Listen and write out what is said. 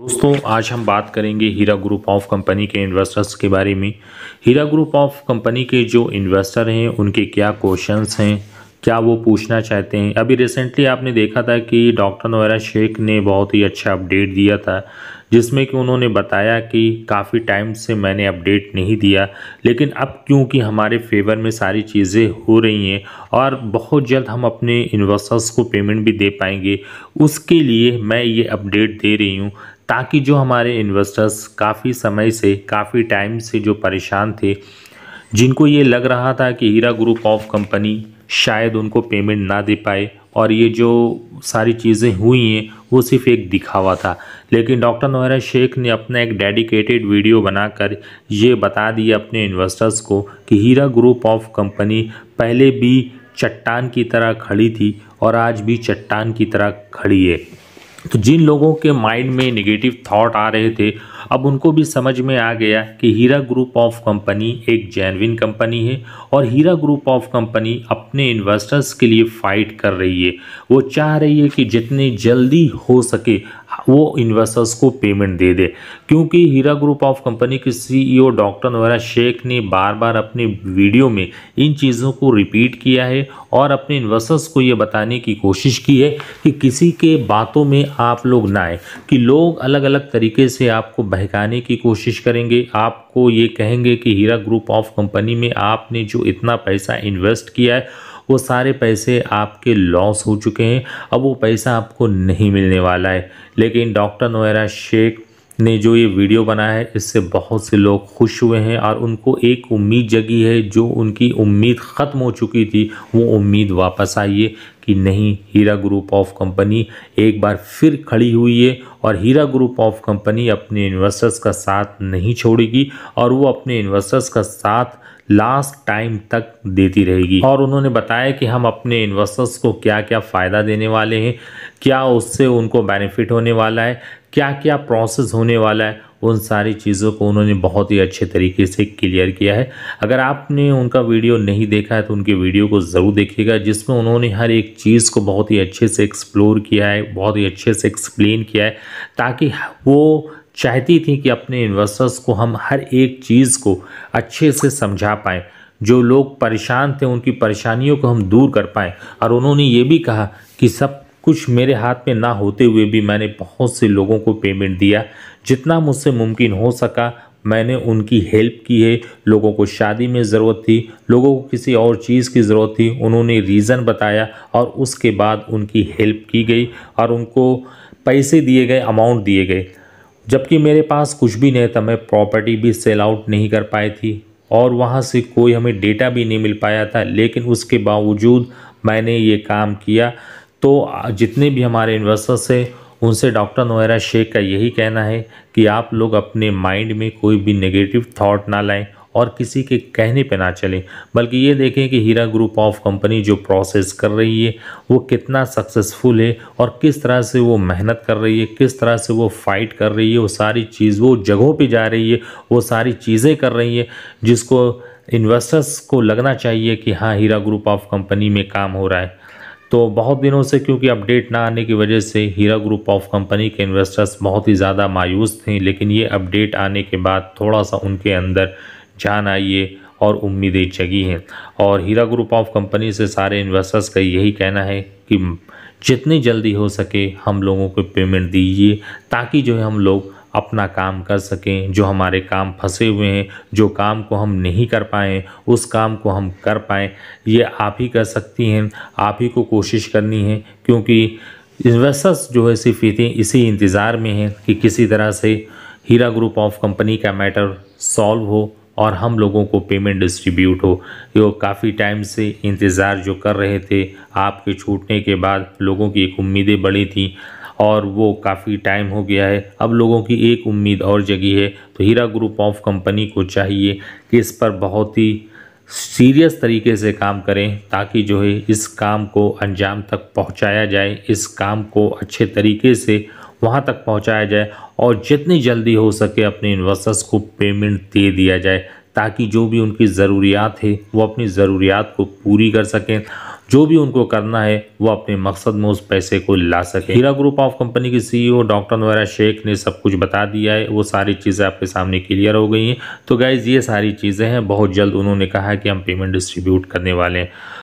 दोस्तों आज हम बात करेंगे हीरा ग्रुप ऑफ कंपनी के इन्वेस्टर्स के बारे में हीरा ग्रुप ऑफ कंपनी के जो इन्वेस्टर हैं उनके क्या क्वेश्चंस हैं क्या वो पूछना चाहते हैं अभी रिसेंटली आपने देखा था कि डॉक्टर नोरा शेख ने बहुत ही अच्छा अपडेट दिया था जिसमें कि उन्होंने बताया कि काफ़ी टाइम से मैंने अपडेट नहीं दिया लेकिन अब क्योंकि हमारे फेवर में सारी चीज़ें हो रही हैं और बहुत जल्द हम अपने इन्वेस्टर्स को पेमेंट भी दे पाएंगे उसके लिए मैं ये अपडेट दे रही हूँ ताकि जो हमारे इन्वेस्टर्स काफ़ी समय से काफ़ी टाइम से जो परेशान थे जिनको ये लग रहा था कि हीरा ग्रुप ऑफ कंपनी शायद उनको पेमेंट ना दे पाए और ये जो सारी चीज़ें हुई हैं वो सिर्फ एक दिखावा था लेकिन डॉक्टर नोहरा शेख ने अपना एक डेडिकेटेड वीडियो बनाकर ये बता दिया अपने इन्वेस्टर्स को कि हीरा ग्रुप ऑफ कंपनी पहले भी चट्टान की तरह खड़ी थी और आज भी चट्टान की तरह खड़ी है तो जिन लोगों के माइंड में नेगेटिव थॉट आ रहे थे अब उनको भी समझ में आ गया कि हीरा ग्रुप ऑफ कंपनी एक जैनविन कंपनी है और हीरा ग्रुप ऑफ कंपनी अपने इन्वेस्टर्स के लिए फ़ाइट कर रही है वो चाह रही है कि जितनी जल्दी हो सके वो इन्वेस्टर्स को पेमेंट दे दे क्योंकि हीरा ग्रुप ऑफ कंपनी के सीईओ डॉक्टर नवरा शेख ने बार बार अपने वीडियो में इन चीज़ों को रिपीट किया है और अपने इन्वेस्टर्स को ये बताने की कोशिश की है कि किसी के बातों में आप लोग ना आए कि लोग अलग अलग तरीके से आपको बहकाने की कोशिश करेंगे आपको ये कहेंगे कि हीरा ग्रुप ऑफ कंपनी में आपने जो इतना पैसा इन्वेस्ट किया है वो सारे पैसे आपके लॉस हो चुके हैं अब वो पैसा आपको नहीं मिलने वाला है लेकिन डॉक्टर नोयरा शेख ने जो ये वीडियो बनाया है इससे बहुत से लोग खुश हुए हैं और उनको एक उम्मीद जगी है जो उनकी उम्मीद ख़त्म हो चुकी थी वो उम्मीद वापस आई है कि नहीं हीरा ग्रुप ऑफ कंपनी एक बार फिर खड़ी हुई है और हीरा ग्रुप ऑफ कंपनी अपने इन्वेस्टर्स का साथ नहीं छोड़ेगी और वो अपने इन्वेस्टर्स का साथ लास्ट टाइम तक देती रहेगी और उन्होंने बताया कि हम अपने इन्वेस्टर्स को क्या क्या फ़ायदा देने वाले हैं क्या उससे उनको बेनिफिट होने वाला है क्या क्या प्रोसेस होने वाला है उन सारी चीज़ों को उन्होंने बहुत ही अच्छे तरीके से क्लियर किया है अगर आपने उनका वीडियो नहीं देखा है तो उनके वीडियो को ज़रूर देखिएगा जिसमें उन्होंने हर एक चीज़ को बहुत ही अच्छे से एक्सप्लोर किया है बहुत ही अच्छे से एक्सप्लेन किया है ताकि वो चाहती थी कि अपने इन्वेस्टर्स को हम हर एक चीज़ को अच्छे से समझा पाएँ जो लोग परेशान थे उनकी परेशानियों को हम दूर कर पाएँ और उन्होंने ये भी कहा कि सब कुछ मेरे हाथ में ना होते हुए भी मैंने बहुत से लोगों को पेमेंट दिया जितना मुझसे मुमकिन हो सका मैंने उनकी हेल्प की है लोगों को शादी में ज़रूरत थी लोगों को किसी और चीज़ की ज़रूरत थी उन्होंने रीज़न बताया और उसके बाद उनकी हेल्प की गई और उनको पैसे दिए गए अमाउंट दिए गए जबकि मेरे पास कुछ भी नहीं था मैं प्रॉपर्टी भी सेल आउट नहीं कर पाई थी और वहाँ से कोई हमें डेटा भी नहीं मिल पाया था लेकिन उसके बावजूद मैंने ये काम किया तो जितने भी हमारे इन्वेस्टर्स हैं उनसे डॉक्टर नोहरा शेख का यही कहना है कि आप लोग अपने माइंड में कोई भी नेगेटिव थॉट ना लाएं और किसी के कहने पे ना चलें बल्कि ये देखें कि हीरा ग्रुप ऑफ कंपनी जो प्रोसेस कर रही है वो कितना सक्सेसफुल है और किस तरह से वो मेहनत कर रही है किस तरह से वो फाइट कर रही है वो सारी चीज़ वो जगहों पर जा रही है वो सारी चीज़ें कर रही है जिसको इन्वेस्टर्स को लगना चाहिए कि हाँ हीरा ग्रुप ऑफ कंपनी में काम हो रहा है तो बहुत दिनों से क्योंकि अपडेट ना आने की वजह से हीरा ग्रुप ऑफ कंपनी के इन्वेस्टर्स बहुत ही ज़्यादा मायूस थे लेकिन ये अपडेट आने के बाद थोड़ा सा उनके अंदर जान आई है और उम्मीदें जगी हैं और हीरा ग्रुप ऑफ कंपनी से सारे इन्वेस्टर्स का यही कहना है कि जितनी जल्दी हो सके हम लोगों को पेमेंट दीजिए ताकि जो है हम लोग अपना काम कर सकें जो हमारे काम फंसे हुए हैं जो काम को हम नहीं कर पाए उस काम को हम कर पाए ये आप ही कर सकती हैं आप ही को कोशिश करनी है क्योंकि इन्वेस्टर्स जो है सिर्फ इसी इंतज़ार में हैं कि किसी तरह से हीरा ग्रुप ऑफ कंपनी का मैटर सॉल्व हो और हम लोगों को पेमेंट डिस्ट्रीब्यूट हो ये काफ़ी टाइम से इंतज़ार जो कर रहे थे आपके छूटने के बाद लोगों की एक उम्मीदें बढ़ी थी और वो काफ़ी टाइम हो गया है अब लोगों की एक उम्मीद और जगी है तो हीरा ग्रुप ऑफ कंपनी को चाहिए कि इस पर बहुत ही सीरियस तरीके से काम करें ताकि जो है इस काम को अंजाम तक पहुंचाया जाए इस काम को अच्छे तरीके से वहां तक पहुंचाया जाए और जितनी जल्दी हो सके अपने इन्वेस्टर्स को पेमेंट दे दिया जाए ताकि जो भी उनकी ज़रूरियात है वो अपनी ज़रूरियात को पूरी कर सकें जो भी उनको करना है वो अपने मकसद में उस पैसे को ला सकें हीरा ग्रुप ऑफ कंपनी के CEO e doctor Nowhera Shaikh ने सब कुछ बता दिया है वो सारी चीज़ें आपके सामने क्लियर हो गई हैं तो गैज़ ये सारी चीज़ें हैं बहुत जल्द उन्होंने कहा कि हम पेमेंट डिस्ट्रीब्यूट करने वाले हैं